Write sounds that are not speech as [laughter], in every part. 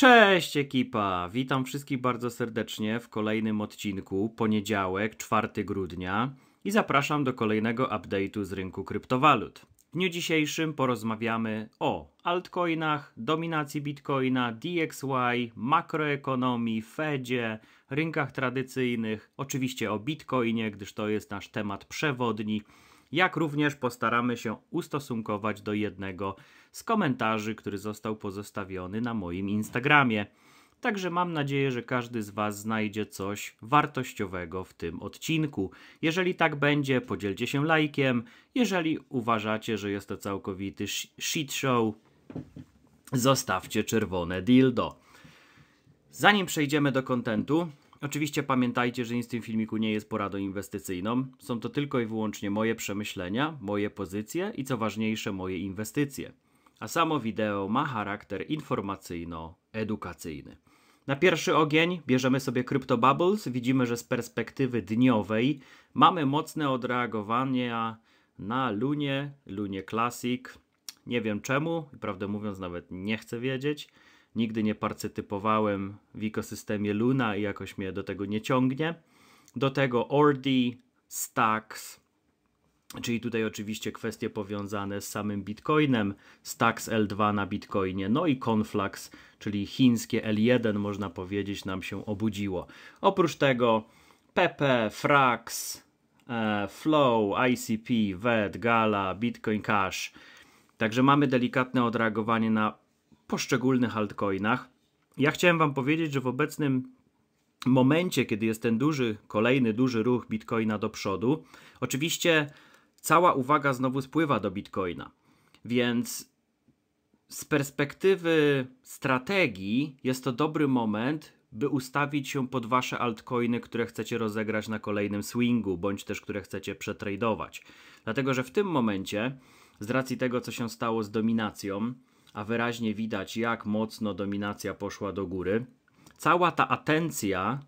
Cześć ekipa! Witam wszystkich bardzo serdecznie w kolejnym odcinku, poniedziałek, 4 grudnia i zapraszam do kolejnego update'u z rynku kryptowalut. W dniu dzisiejszym porozmawiamy o altcoinach, dominacji bitcoina, DXY, makroekonomii, Fedzie, rynkach tradycyjnych, oczywiście o bitcoinie, gdyż to jest nasz temat przewodni jak również postaramy się ustosunkować do jednego z komentarzy, który został pozostawiony na moim Instagramie. Także mam nadzieję, że każdy z Was znajdzie coś wartościowego w tym odcinku. Jeżeli tak będzie, podzielcie się lajkiem. Jeżeli uważacie, że jest to całkowity shit show, zostawcie czerwone dildo. Zanim przejdziemy do kontentu, Oczywiście pamiętajcie, że nic w tym filmiku nie jest poradą inwestycyjną. Są to tylko i wyłącznie moje przemyślenia, moje pozycje i co ważniejsze moje inwestycje. A samo wideo ma charakter informacyjno-edukacyjny. Na pierwszy ogień bierzemy sobie Crypto Bubbles. Widzimy, że z perspektywy dniowej mamy mocne odreagowania na Lunie, Lunie Classic. Nie wiem czemu, prawdę mówiąc nawet nie chcę wiedzieć nigdy nie parcytypowałem w ekosystemie Luna i jakoś mnie do tego nie ciągnie. Do tego Ordi, Stacks, czyli tutaj oczywiście kwestie powiązane z samym Bitcoinem, Stacks L2 na Bitcoinie, no i Conflux, czyli chińskie L1 można powiedzieć nam się obudziło. Oprócz tego Pepe, Frax, e, Flow, ICP, VET, Gala, Bitcoin Cash. Także mamy delikatne odreagowanie na poszczególnych altcoinach. Ja chciałem Wam powiedzieć, że w obecnym momencie, kiedy jest ten duży, kolejny duży ruch Bitcoina do przodu, oczywiście cała uwaga znowu spływa do Bitcoina. Więc z perspektywy strategii jest to dobry moment, by ustawić się pod wasze altcoiny, które chcecie rozegrać na kolejnym swingu, bądź też które chcecie przetradować. Dlatego, że w tym momencie, z racji tego, co się stało z dominacją, a wyraźnie widać, jak mocno dominacja poszła do góry. Cała ta atencja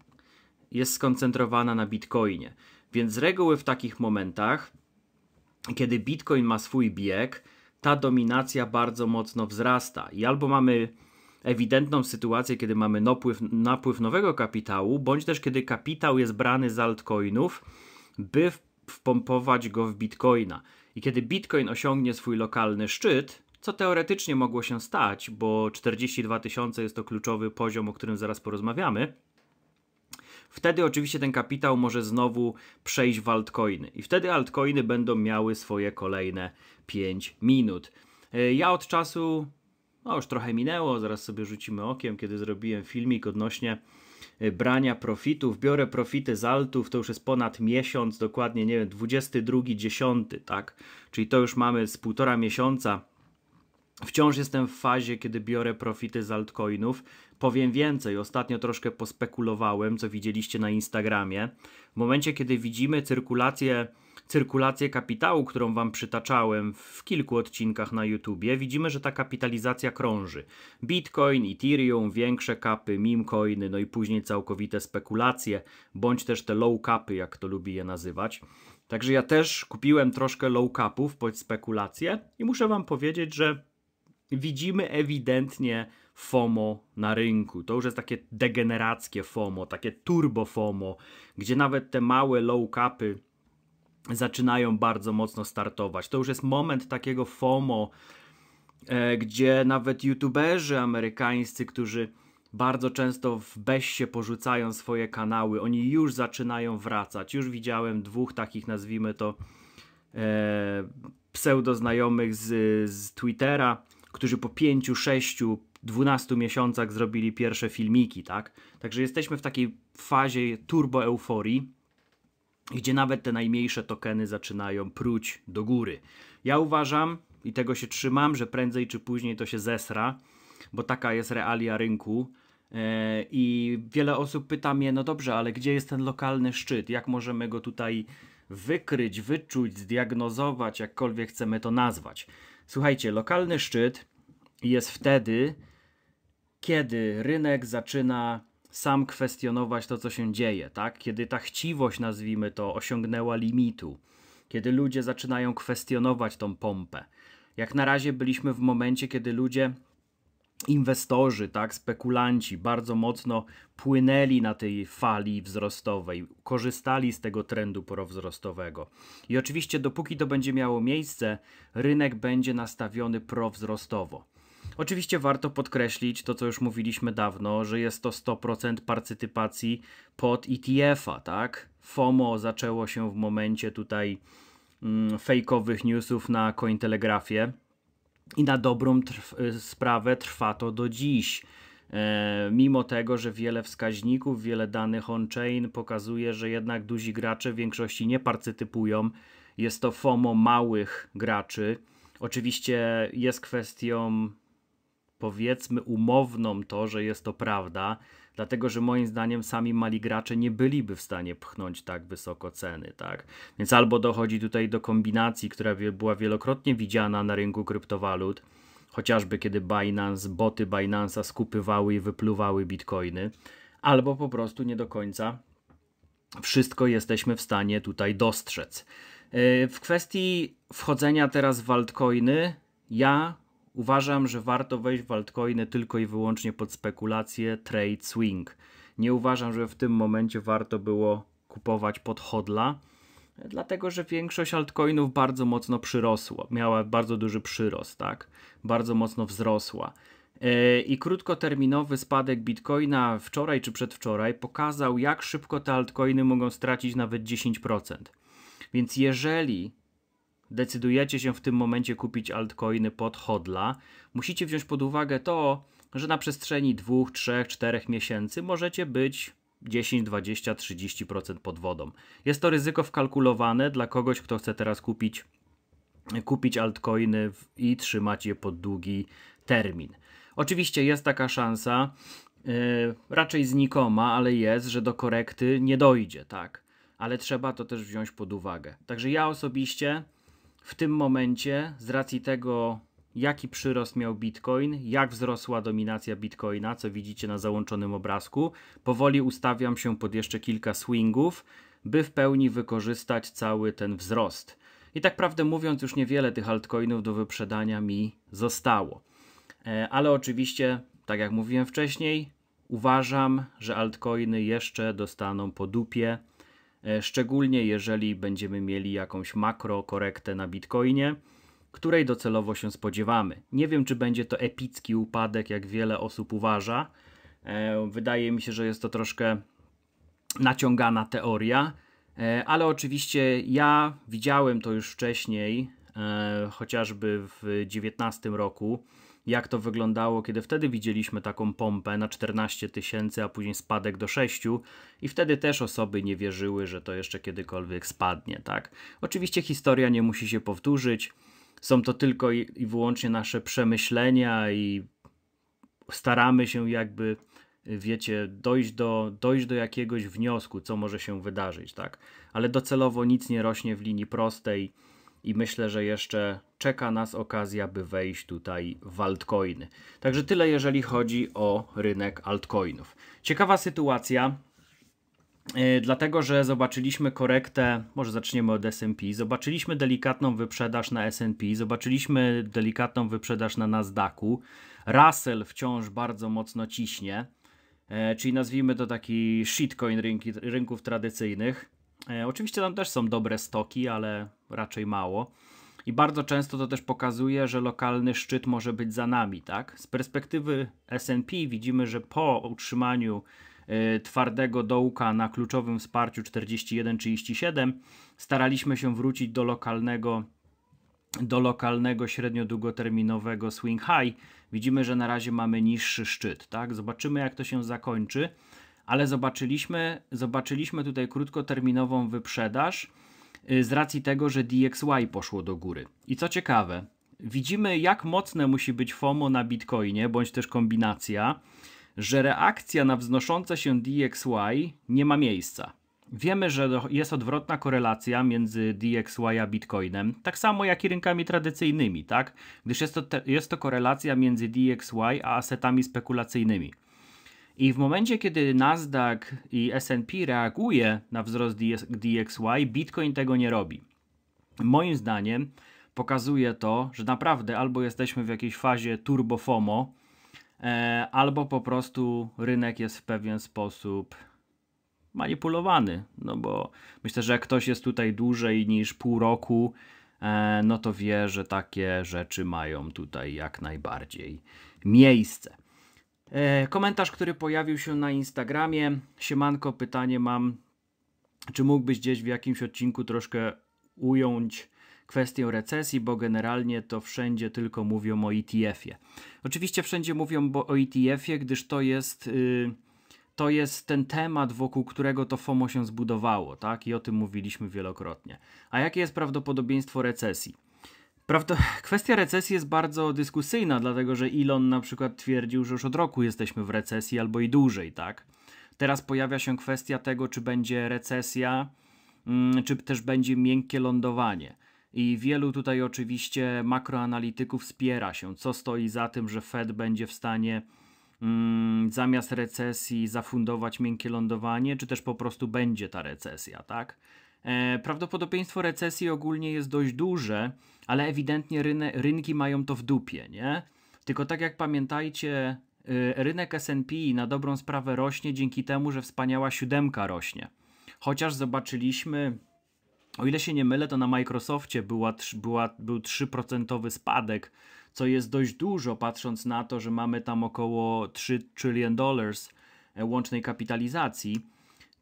jest skoncentrowana na bitcoinie. Więc z reguły w takich momentach, kiedy bitcoin ma swój bieg, ta dominacja bardzo mocno wzrasta i albo mamy ewidentną sytuację, kiedy mamy napływ, napływ nowego kapitału, bądź też kiedy kapitał jest brany z altcoinów, by wpompować go w bitcoina. I kiedy bitcoin osiągnie swój lokalny szczyt, co teoretycznie mogło się stać, bo 42 tysiące jest to kluczowy poziom, o którym zaraz porozmawiamy. Wtedy oczywiście ten kapitał może znowu przejść w altcoiny i wtedy altcoiny będą miały swoje kolejne 5 minut. E, ja od czasu, no już trochę minęło, zaraz sobie rzucimy okiem, kiedy zrobiłem filmik odnośnie e, brania profitów, biorę profity z altów, to już jest ponad miesiąc, dokładnie, nie wiem, 22.10, tak? Czyli to już mamy z półtora miesiąca Wciąż jestem w fazie, kiedy biorę profity z altcoinów. Powiem więcej, ostatnio troszkę pospekulowałem, co widzieliście na Instagramie. W momencie, kiedy widzimy cyrkulację, cyrkulację kapitału, którą Wam przytaczałem w kilku odcinkach na YouTubie, widzimy, że ta kapitalizacja krąży. Bitcoin, Ethereum, większe kapy, meme coiny, no i później całkowite spekulacje, bądź też te low capy, jak to lubi je nazywać. Także ja też kupiłem troszkę low capów pod spekulacje i muszę Wam powiedzieć, że widzimy ewidentnie FOMO na rynku. To już jest takie degenerackie FOMO, takie turbo FOMO, gdzie nawet te małe low capy zaczynają bardzo mocno startować. To już jest moment takiego FOMO, e, gdzie nawet youtuberzy amerykańscy, którzy bardzo często w beście porzucają swoje kanały, oni już zaczynają wracać. Już widziałem dwóch takich, nazwijmy to, e, pseudoznajomych z, z Twittera, którzy po 5, 6, 12 miesiącach zrobili pierwsze filmiki, tak? Także jesteśmy w takiej fazie turbo euforii, gdzie nawet te najmniejsze tokeny zaczynają pruć do góry. Ja uważam i tego się trzymam, że prędzej czy później to się zesra, bo taka jest realia rynku. E, I wiele osób pyta mnie, no dobrze, ale gdzie jest ten lokalny szczyt? Jak możemy go tutaj wykryć, wyczuć, zdiagnozować, jakkolwiek chcemy to nazwać? Słuchajcie, lokalny szczyt jest wtedy, kiedy rynek zaczyna sam kwestionować to, co się dzieje, tak? Kiedy ta chciwość, nazwijmy to, osiągnęła limitu, kiedy ludzie zaczynają kwestionować tą pompę. Jak na razie byliśmy w momencie, kiedy ludzie, inwestorzy, tak, spekulanci bardzo mocno płynęli na tej fali wzrostowej, korzystali z tego trendu prowzrostowego. I oczywiście dopóki to będzie miało miejsce, rynek będzie nastawiony prowzrostowo. Oczywiście warto podkreślić to, co już mówiliśmy dawno, że jest to 100% partycypacji pod ETF-a, tak? FOMO zaczęło się w momencie tutaj mm, fejkowych newsów na Cointelegrafie i na dobrą trw sprawę trwa to do dziś. E, mimo tego, że wiele wskaźników, wiele danych on-chain pokazuje, że jednak duzi gracze w większości nie partycypują, jest to FOMO małych graczy. Oczywiście jest kwestią powiedzmy umowną to, że jest to prawda, dlatego że moim zdaniem sami mali gracze nie byliby w stanie pchnąć tak wysoko ceny, tak? Więc albo dochodzi tutaj do kombinacji, która była wielokrotnie widziana na rynku kryptowalut, chociażby kiedy Binance, boty Binance'a skupywały i wypluwały bitcoiny, albo po prostu nie do końca wszystko jesteśmy w stanie tutaj dostrzec. Yy, w kwestii wchodzenia teraz w altcoiny, ja Uważam, że warto wejść w altcoiny tylko i wyłącznie pod spekulację trade swing. Nie uważam, że w tym momencie warto było kupować pod hodla, dlatego że większość altcoinów bardzo mocno przyrosła, miała bardzo duży przyrost, tak? Bardzo mocno wzrosła. E, I krótkoterminowy spadek bitcoina wczoraj czy przedwczoraj pokazał, jak szybko te altcoiny mogą stracić nawet 10%. Więc jeżeli decydujecie się w tym momencie kupić altcoiny pod hodla, musicie wziąć pod uwagę to, że na przestrzeni 2, 3, 4 miesięcy możecie być 10, 20, 30% pod wodą. Jest to ryzyko wkalkulowane dla kogoś, kto chce teraz kupić, kupić altcoiny i trzymać je pod długi termin. Oczywiście jest taka szansa, yy, raczej znikoma, ale jest, że do korekty nie dojdzie, tak. Ale trzeba to też wziąć pod uwagę. Także ja osobiście w tym momencie, z racji tego, jaki przyrost miał Bitcoin, jak wzrosła dominacja Bitcoina, co widzicie na załączonym obrazku, powoli ustawiam się pod jeszcze kilka swingów, by w pełni wykorzystać cały ten wzrost. I tak prawdę mówiąc, już niewiele tych altcoinów do wyprzedania mi zostało. E, ale oczywiście, tak jak mówiłem wcześniej, uważam, że altcoiny jeszcze dostaną po dupie. E, szczególnie jeżeli będziemy mieli jakąś makro korektę na Bitcoinie, której docelowo się spodziewamy. Nie wiem, czy będzie to epicki upadek, jak wiele osób uważa. E, wydaje mi się, że jest to troszkę naciągana teoria, e, ale oczywiście ja widziałem to już wcześniej E, chociażby w 19 roku, jak to wyglądało, kiedy wtedy widzieliśmy taką pompę na 14 tysięcy, a później spadek do 6 i wtedy też osoby nie wierzyły, że to jeszcze kiedykolwiek spadnie, tak? Oczywiście historia nie musi się powtórzyć, są to tylko i wyłącznie nasze przemyślenia i staramy się jakby wiecie, dojść do, dojść do jakiegoś wniosku, co może się wydarzyć, tak? Ale docelowo nic nie rośnie w linii prostej, i myślę, że jeszcze czeka nas okazja, by wejść tutaj w altcoiny. Także tyle, jeżeli chodzi o rynek altcoinów. Ciekawa sytuacja, yy, dlatego że zobaczyliśmy korektę, może zaczniemy od SP, zobaczyliśmy delikatną wyprzedaż na SP, zobaczyliśmy delikatną wyprzedaż na Nasdaqu. Russell wciąż bardzo mocno ciśnie, yy, czyli nazwijmy to taki shitcoin rynki, rynków tradycyjnych E, oczywiście tam też są dobre stoki, ale raczej mało. I bardzo często to też pokazuje, że lokalny szczyt może być za nami, tak? Z perspektywy S&P widzimy, że po utrzymaniu e, twardego dołka na kluczowym wsparciu 41-37 staraliśmy się wrócić do lokalnego do lokalnego średnio-długoterminowego swing high. Widzimy, że na razie mamy niższy szczyt, tak? Zobaczymy jak to się zakończy ale zobaczyliśmy, zobaczyliśmy tutaj krótkoterminową wyprzedaż y, z racji tego, że DXY poszło do góry. I co ciekawe, widzimy jak mocne musi być FOMO na Bitcoinie, bądź też kombinacja, że reakcja na wznoszące się DXY nie ma miejsca. Wiemy, że jest odwrotna korelacja między DXY a Bitcoinem, tak samo jak i rynkami tradycyjnymi, tak? Gdyż jest to, jest to korelacja między DXY a asetami spekulacyjnymi. I w momencie, kiedy Nasdaq i SP reaguje na wzrost DXY, Bitcoin tego nie robi. Moim zdaniem pokazuje to, że naprawdę albo jesteśmy w jakiejś fazie turbo FOMO, e, albo po prostu rynek jest w pewien sposób manipulowany. No bo myślę, że jak ktoś jest tutaj dłużej niż pół roku, e, no to wie, że takie rzeczy mają tutaj jak najbardziej miejsce. E, komentarz, który pojawił się na Instagramie. Siemanko, pytanie mam. Czy mógłbyś gdzieś w jakimś odcinku troszkę ująć kwestię recesji, bo generalnie to wszędzie tylko mówią o ETF-ie. Oczywiście wszędzie mówią o ETF-ie, gdyż to jest. Yy, to jest ten temat, wokół którego to FOMO się zbudowało, tak? I o tym mówiliśmy wielokrotnie. A jakie jest prawdopodobieństwo recesji? Prawda, kwestia recesji jest bardzo dyskusyjna, dlatego że Elon na przykład twierdził, że już od roku jesteśmy w recesji albo i dłużej, tak? Teraz pojawia się kwestia tego, czy będzie recesja, mm, czy też będzie miękkie lądowanie. I wielu tutaj oczywiście makroanalityków spiera się, co stoi za tym, że Fed będzie w stanie mm, zamiast recesji zafundować miękkie lądowanie, czy też po prostu będzie ta recesja, tak? E, prawdopodobieństwo recesji ogólnie jest dość duże, ale ewidentnie ryne, rynki mają to w dupie, nie? Tylko tak jak pamiętajcie, y, rynek SP na dobrą sprawę rośnie dzięki temu, że wspaniała siódemka rośnie. Chociaż zobaczyliśmy, o ile się nie mylę, to na Microsoftie była, była, był 3% spadek, co jest dość dużo, patrząc na to, że mamy tam około 3 trillion dollars e, łącznej kapitalizacji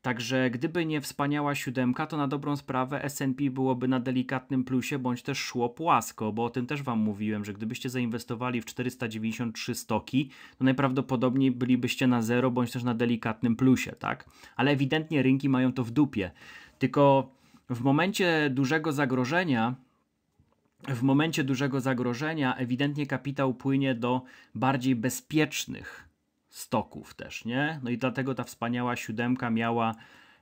Także gdyby nie wspaniała siódemka, to na dobrą sprawę S&P byłoby na delikatnym plusie, bądź też szło płasko, bo o tym też Wam mówiłem, że gdybyście zainwestowali w 493 stoki, to najprawdopodobniej bylibyście na zero, bądź też na delikatnym plusie, tak? Ale ewidentnie rynki mają to w dupie. Tylko w momencie dużego zagrożenia w momencie dużego zagrożenia ewidentnie kapitał płynie do bardziej bezpiecznych stoków też, nie? No i dlatego ta wspaniała siódemka miała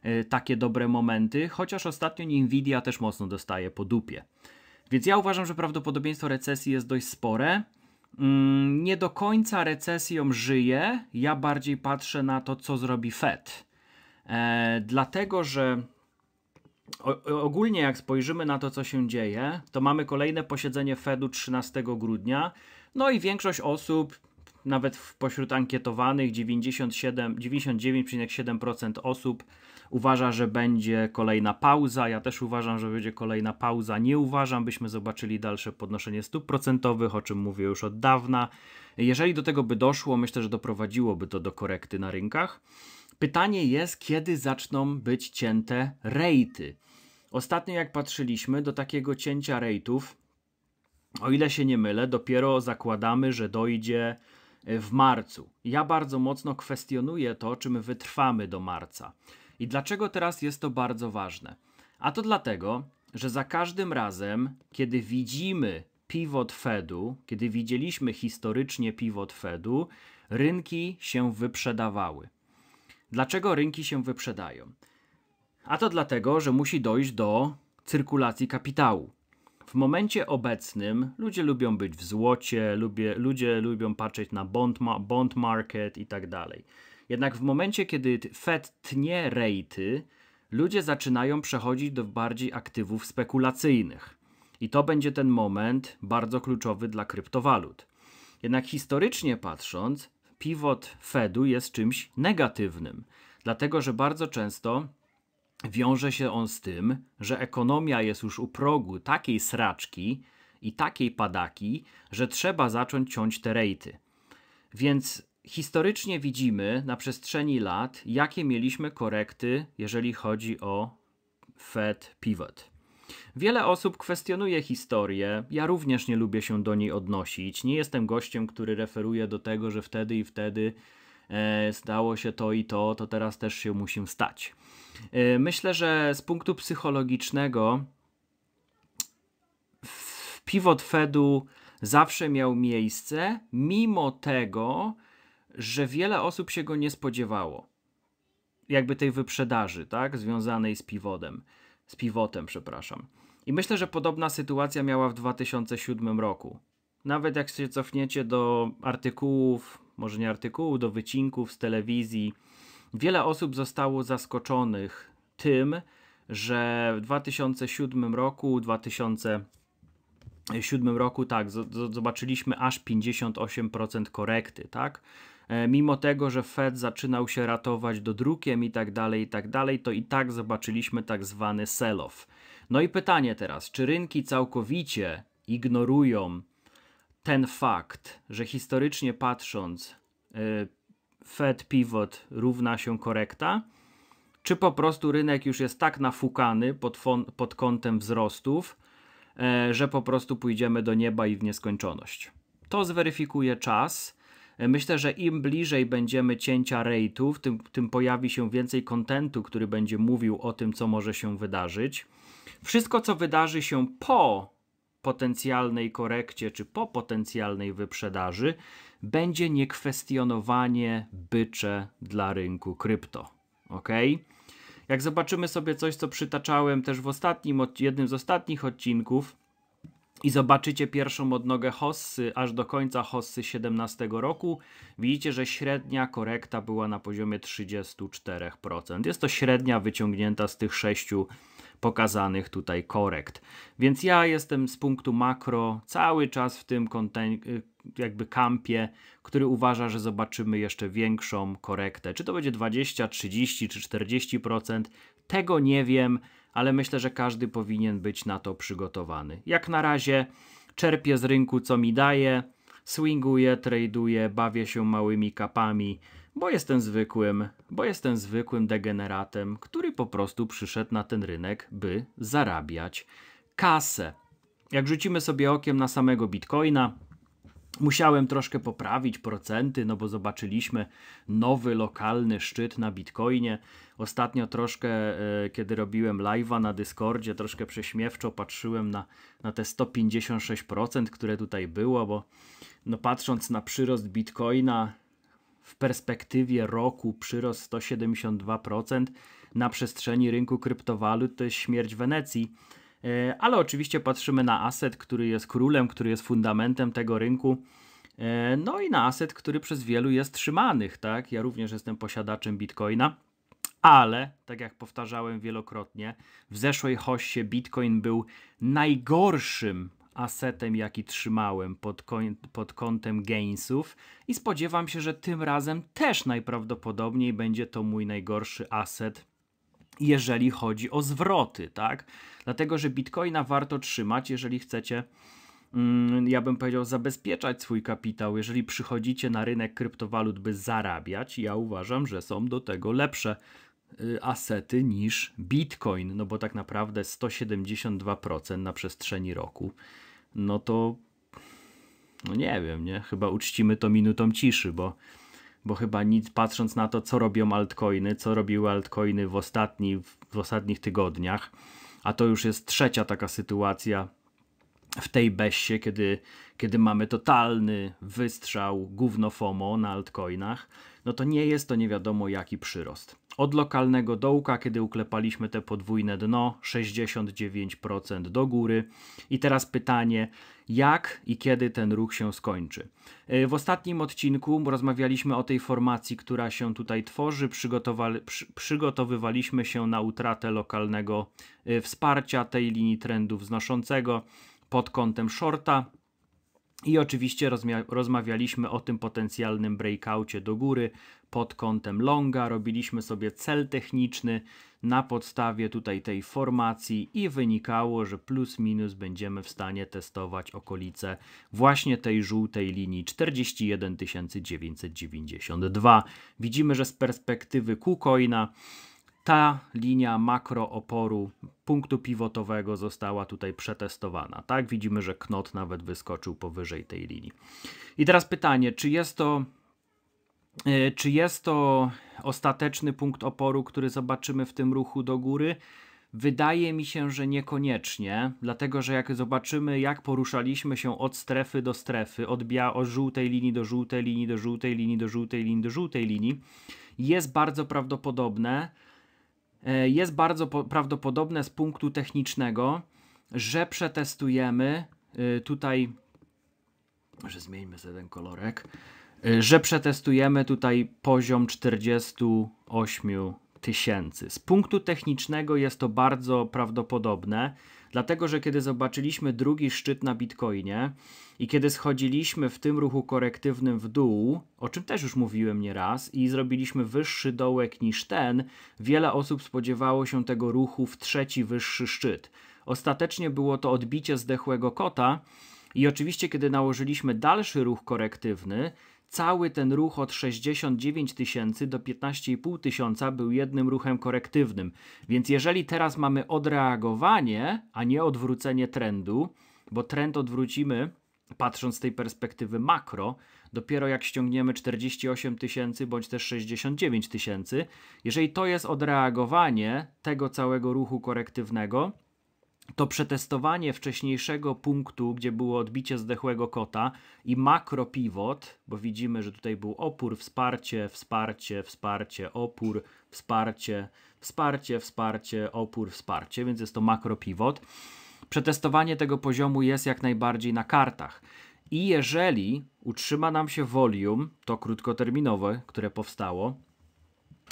e, takie dobre momenty, chociaż ostatnio Nvidia też mocno dostaje po dupie. Więc ja uważam, że prawdopodobieństwo recesji jest dość spore. Mm, nie do końca recesją żyje. Ja bardziej patrzę na to, co zrobi Fed. E, dlatego, że ogólnie jak spojrzymy na to, co się dzieje, to mamy kolejne posiedzenie Fedu 13 grudnia. No i większość osób nawet pośród ankietowanych 99,7% osób uważa, że będzie kolejna pauza. Ja też uważam, że będzie kolejna pauza. Nie uważam, byśmy zobaczyli dalsze podnoszenie stóp procentowych, o czym mówię już od dawna. Jeżeli do tego by doszło, myślę, że doprowadziłoby to do korekty na rynkach. Pytanie jest, kiedy zaczną być cięte rejty. Ostatnio, jak patrzyliśmy do takiego cięcia rejtów, o ile się nie mylę, dopiero zakładamy, że dojdzie w marcu. Ja bardzo mocno kwestionuję to, czy my wytrwamy do marca. I dlaczego teraz jest to bardzo ważne? A to dlatego, że za każdym razem, kiedy widzimy pivot Fedu, kiedy widzieliśmy historycznie pivot Fedu, rynki się wyprzedawały. Dlaczego rynki się wyprzedają? A to dlatego, że musi dojść do cyrkulacji kapitału. W momencie obecnym ludzie lubią być w złocie, ludzie lubią patrzeć na bond, bond market i tak dalej. Jednak w momencie, kiedy Fed tnie rejty, ludzie zaczynają przechodzić do bardziej aktywów spekulacyjnych. I to będzie ten moment bardzo kluczowy dla kryptowalut. Jednak historycznie patrząc, pivot Fedu jest czymś negatywnym, dlatego że bardzo często wiąże się on z tym, że ekonomia jest już u progu takiej sraczki i takiej padaki, że trzeba zacząć ciąć te rejty. Więc historycznie widzimy na przestrzeni lat, jakie mieliśmy korekty, jeżeli chodzi o Fed Pivot. Wiele osób kwestionuje historię, ja również nie lubię się do niej odnosić. Nie jestem gościem, który referuje do tego, że wtedy i wtedy stało e, się to i to, to teraz też się musi stać. E, myślę, że z punktu psychologicznego pivot Fedu zawsze miał miejsce, mimo tego, że wiele osób się go nie spodziewało. Jakby tej wyprzedaży, tak? Związanej z pivotem. Z pivotem, przepraszam. I myślę, że podobna sytuacja miała w 2007 roku. Nawet jak się cofniecie do artykułów może nie artykułu, do wycinków z telewizji. Wiele osób zostało zaskoczonych tym, że w 2007 roku, 2007 roku, tak, zobaczyliśmy aż 58% korekty, tak? E, mimo tego, że Fed zaczynał się ratować do drukiem i tak dalej, i tak dalej, to i tak zobaczyliśmy tak zwany sell-off. No i pytanie teraz, czy rynki całkowicie ignorują ten fakt, że historycznie patrząc y, Fed pivot równa się korekta, czy po prostu rynek już jest tak nafukany pod, pod kątem wzrostów, e, że po prostu pójdziemy do nieba i w nieskończoność. To zweryfikuje czas. E, myślę, że im bliżej będziemy cięcia rate'ów, tym, tym pojawi się więcej kontentu, który będzie mówił o tym, co może się wydarzyć. Wszystko, co wydarzy się po potencjalnej korekcie czy po potencjalnej wyprzedaży będzie niekwestionowanie bycze dla rynku krypto. Ok? Jak zobaczymy sobie coś, co przytaczałem też w ostatnim, jednym z ostatnich odcinków, i zobaczycie pierwszą odnogę Hossy aż do końca Hossy 17 roku. Widzicie, że średnia korekta była na poziomie 34%. Jest to średnia wyciągnięta z tych sześciu pokazanych tutaj korekt. Więc ja jestem z punktu makro cały czas w tym y, jakby kampie, który uważa, że zobaczymy jeszcze większą korektę. Czy to będzie 20, 30 czy 40%, tego nie wiem, ale myślę, że każdy powinien być na to przygotowany. Jak na razie czerpię z rynku co mi daje, swinguję, traduję, bawię się małymi kapami bo jestem zwykłym, bo jestem zwykłym degeneratem, który po prostu przyszedł na ten rynek, by zarabiać kasę. Jak rzucimy sobie okiem na samego Bitcoina, Musiałem troszkę poprawić procenty, no bo zobaczyliśmy nowy lokalny szczyt na Bitcoinie. Ostatnio troszkę, e, kiedy robiłem live'a na Discordzie, troszkę prześmiewczo patrzyłem na, na te 156%, które tutaj było, bo no patrząc na przyrost Bitcoina w perspektywie roku przyrost 172% na przestrzeni rynku kryptowalut to jest śmierć Wenecji. E, ale oczywiście patrzymy na aset, który jest królem, który jest fundamentem tego rynku. E, no i na aset, który przez wielu jest trzymanych, tak? Ja również jestem posiadaczem Bitcoina, ale tak jak powtarzałem wielokrotnie, w zeszłej hoście Bitcoin był najgorszym asetem, jaki trzymałem pod, pod kątem gainsów i spodziewam się, że tym razem też najprawdopodobniej będzie to mój najgorszy aset, jeżeli chodzi o zwroty, tak? Dlatego, że bitcoina warto trzymać, jeżeli chcecie mm, ja bym powiedział, zabezpieczać swój kapitał. Jeżeli przychodzicie na rynek kryptowalut, by zarabiać, ja uważam, że są do tego lepsze y, asety niż bitcoin, no bo tak naprawdę 172% na przestrzeni roku no to no nie wiem, nie? Chyba uczcimy to minutą ciszy, bo, bo chyba nic, patrząc na to, co robią altcoiny, co robiły altcoiny w, ostatni, w ostatnich tygodniach, a to już jest trzecia taka sytuacja w tej beście kiedy, kiedy mamy totalny wystrzał gówno FOMO na altcoinach, no to nie jest to nie wiadomo jaki przyrost. Od lokalnego dołka, kiedy uklepaliśmy te podwójne dno, 69% do góry. I teraz pytanie, jak i kiedy ten ruch się skończy? E, w ostatnim odcinku rozmawialiśmy o tej formacji, która się tutaj tworzy. Przy, przygotowywaliśmy się na utratę lokalnego e, wsparcia tej linii trendu wznoszącego pod kątem shorta. I oczywiście rozmawialiśmy o tym potencjalnym breakoutie do góry pod kątem longa, robiliśmy sobie cel techniczny na podstawie tutaj tej formacji i wynikało, że plus minus będziemy w stanie testować okolice właśnie tej żółtej linii 41 992. Widzimy, że z perspektywy KuCoina ta linia makrooporu punktu pivotowego została tutaj przetestowana. Tak, widzimy, że knot nawet wyskoczył powyżej tej linii. I teraz pytanie, czy jest to e, czy jest to ostateczny punkt oporu, który zobaczymy w tym ruchu do góry? Wydaje mi się, że niekoniecznie, dlatego że jak zobaczymy, jak poruszaliśmy się od strefy do strefy, od, bia- od żółtej linii do żółtej linii, do żółtej linii, do żółtej linii, do żółtej linii, jest bardzo prawdopodobne, E, jest bardzo prawdopodobne z punktu technicznego, że przetestujemy e, tutaj, że zmieńmy sobie ten kolorek, e, że przetestujemy tutaj poziom 48 tysięcy. Z punktu technicznego jest to bardzo prawdopodobne. Dlatego, że kiedy zobaczyliśmy drugi szczyt na Bitcoinie i kiedy schodziliśmy w tym ruchu korektywnym w dół, o czym też już mówiłem nieraz, i zrobiliśmy wyższy dołek niż ten, wiele osób spodziewało się tego ruchu w trzeci wyższy szczyt. Ostatecznie było to odbicie zdechłego kota. I oczywiście, kiedy nałożyliśmy dalszy ruch korektywny, Cały ten ruch od 69 tysięcy do 15,5 tysiąca był jednym ruchem korektywnym. Więc jeżeli teraz mamy odreagowanie, a nie odwrócenie trendu, bo trend odwrócimy patrząc z tej perspektywy makro, dopiero jak ściągniemy 48 tysięcy bądź też 69 tysięcy, jeżeli to jest odreagowanie tego całego ruchu korektywnego, to przetestowanie wcześniejszego punktu, gdzie było odbicie zdechłego kota i makro pivot, bo widzimy, że tutaj był opór, wsparcie, wsparcie, wsparcie, opór, wsparcie, wsparcie, wsparcie, opór, wsparcie, więc jest to makro pivot. Przetestowanie tego poziomu jest jak najbardziej na kartach. I jeżeli utrzyma nam się volume, to krótkoterminowe, które powstało,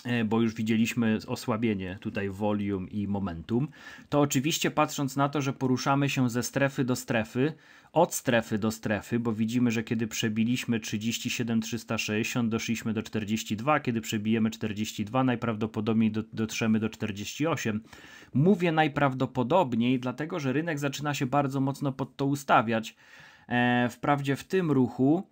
E, bo już widzieliśmy osłabienie tutaj volume i momentum, to oczywiście patrząc na to, że poruszamy się ze strefy do strefy, od strefy do strefy, bo widzimy, że kiedy przebiliśmy 37,360, doszliśmy do 42, kiedy przebijemy 42, najprawdopodobniej dotrzemy do 48. Mówię najprawdopodobniej, dlatego że rynek zaczyna się bardzo mocno pod to ustawiać. E, wprawdzie w tym ruchu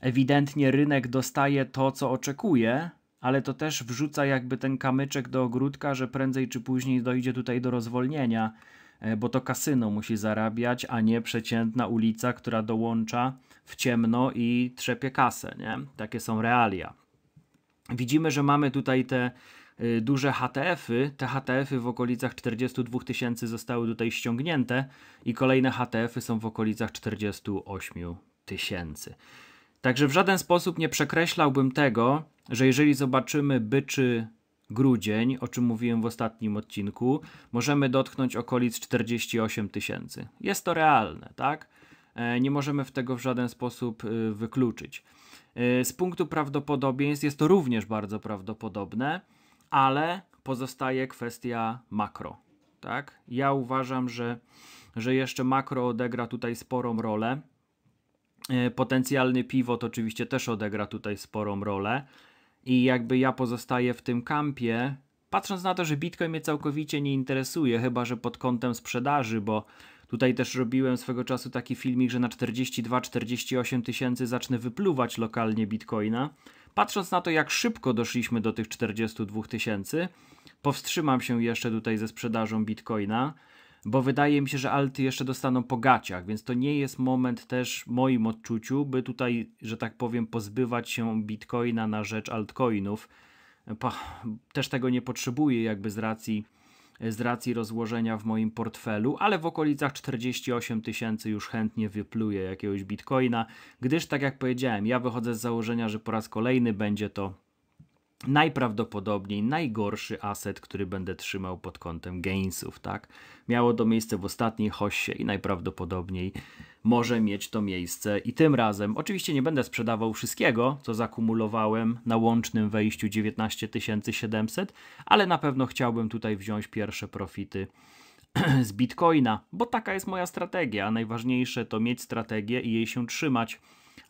ewidentnie rynek dostaje to, co oczekuje, ale to też wrzuca jakby ten kamyczek do ogródka, że prędzej czy później dojdzie tutaj do rozwolnienia, e, bo to kasyno musi zarabiać, a nie przeciętna ulica, która dołącza w ciemno i trzepie kasę. Nie? Takie są realia. Widzimy, że mamy tutaj te y, duże HTF-y. Te HTF-y w okolicach 42 tysięcy zostały tutaj ściągnięte i kolejne HTF-y są w okolicach 48 tysięcy. Także w żaden sposób nie przekreślałbym tego, że jeżeli zobaczymy byczy grudzień, o czym mówiłem w ostatnim odcinku, możemy dotknąć okolic 48 tysięcy. Jest to realne, tak? E, nie możemy w tego w żaden sposób e, wykluczyć. E, z punktu prawdopodobieństw jest to również bardzo prawdopodobne, ale pozostaje kwestia makro. Tak? Ja uważam, że, że jeszcze makro odegra tutaj sporą rolę E, potencjalny pivot oczywiście też odegra tutaj sporą rolę. I jakby ja pozostaję w tym kampie, patrząc na to, że Bitcoin mnie całkowicie nie interesuje, chyba że pod kątem sprzedaży, bo tutaj też robiłem swego czasu taki filmik, że na 42-48 tysięcy zacznę wypluwać lokalnie Bitcoina. Patrząc na to, jak szybko doszliśmy do tych 42 tysięcy, powstrzymam się jeszcze tutaj ze sprzedażą Bitcoina bo wydaje mi się, że alty jeszcze dostaną po gaciach, więc to nie jest moment też w moim odczuciu, by tutaj, że tak powiem, pozbywać się bitcoina na rzecz altcoinów. Też tego nie potrzebuję jakby z racji z racji rozłożenia w moim portfelu, ale w okolicach 48 tysięcy już chętnie wypluję jakiegoś bitcoina, gdyż tak jak powiedziałem, ja wychodzę z założenia, że po raz kolejny będzie to najprawdopodobniej najgorszy aset, który będę trzymał pod kątem gainsów, tak? Miało to miejsce w ostatniej hoście i najprawdopodobniej może mieć to miejsce i tym razem. Oczywiście nie będę sprzedawał wszystkiego, co zakumulowałem na łącznym wejściu 19 700, ale na pewno chciałbym tutaj wziąć pierwsze profity [clears throat] z Bitcoina, bo taka jest moja strategia, a najważniejsze to mieć strategię i jej się trzymać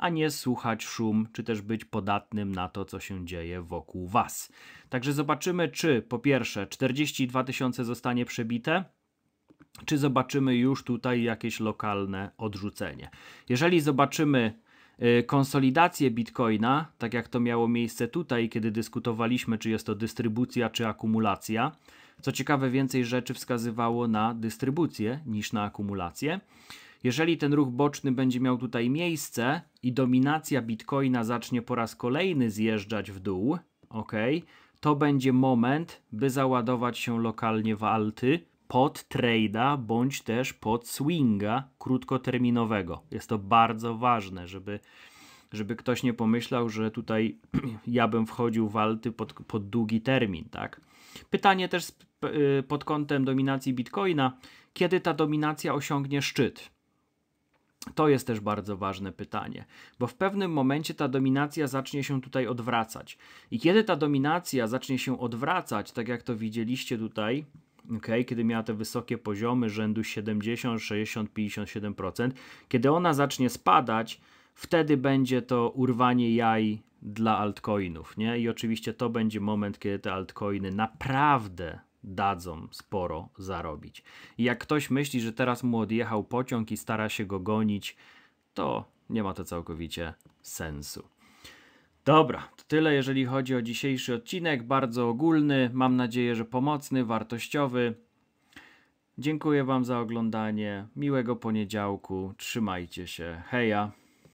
a nie słuchać szum, czy też być podatnym na to, co się dzieje wokół Was. Także zobaczymy, czy po pierwsze 42 tysiące zostanie przebite, czy zobaczymy już tutaj jakieś lokalne odrzucenie. Jeżeli zobaczymy y, konsolidację bitcoina, tak jak to miało miejsce tutaj, kiedy dyskutowaliśmy, czy jest to dystrybucja, czy akumulacja. Co ciekawe, więcej rzeczy wskazywało na dystrybucję niż na akumulację. Jeżeli ten ruch boczny będzie miał tutaj miejsce i dominacja Bitcoina zacznie po raz kolejny zjeżdżać w dół, ok, to będzie moment, by załadować się lokalnie w alty pod trade'a bądź też pod swinga krótkoterminowego. Jest to bardzo ważne, żeby żeby ktoś nie pomyślał, że tutaj [clears throat] ja bym wchodził w alty pod, pod długi termin, tak? Pytanie też y, pod kątem dominacji Bitcoina, kiedy ta dominacja osiągnie szczyt? To jest też bardzo ważne pytanie, bo w pewnym momencie ta dominacja zacznie się tutaj odwracać. I kiedy ta dominacja zacznie się odwracać, tak jak to widzieliście tutaj, okay, kiedy miała te wysokie poziomy rzędu 70, 60, 57%, kiedy ona zacznie spadać, wtedy będzie to urwanie jaj dla altcoinów. Nie? I oczywiście to będzie moment, kiedy te altcoiny naprawdę dadzą sporo zarobić. I jak ktoś myśli, że teraz mu odjechał pociąg i stara się go gonić, to nie ma to całkowicie sensu. Dobra, to tyle jeżeli chodzi o dzisiejszy odcinek, bardzo ogólny, mam nadzieję, że pomocny, wartościowy. Dziękuję Wam za oglądanie, miłego poniedziałku, trzymajcie się, heja!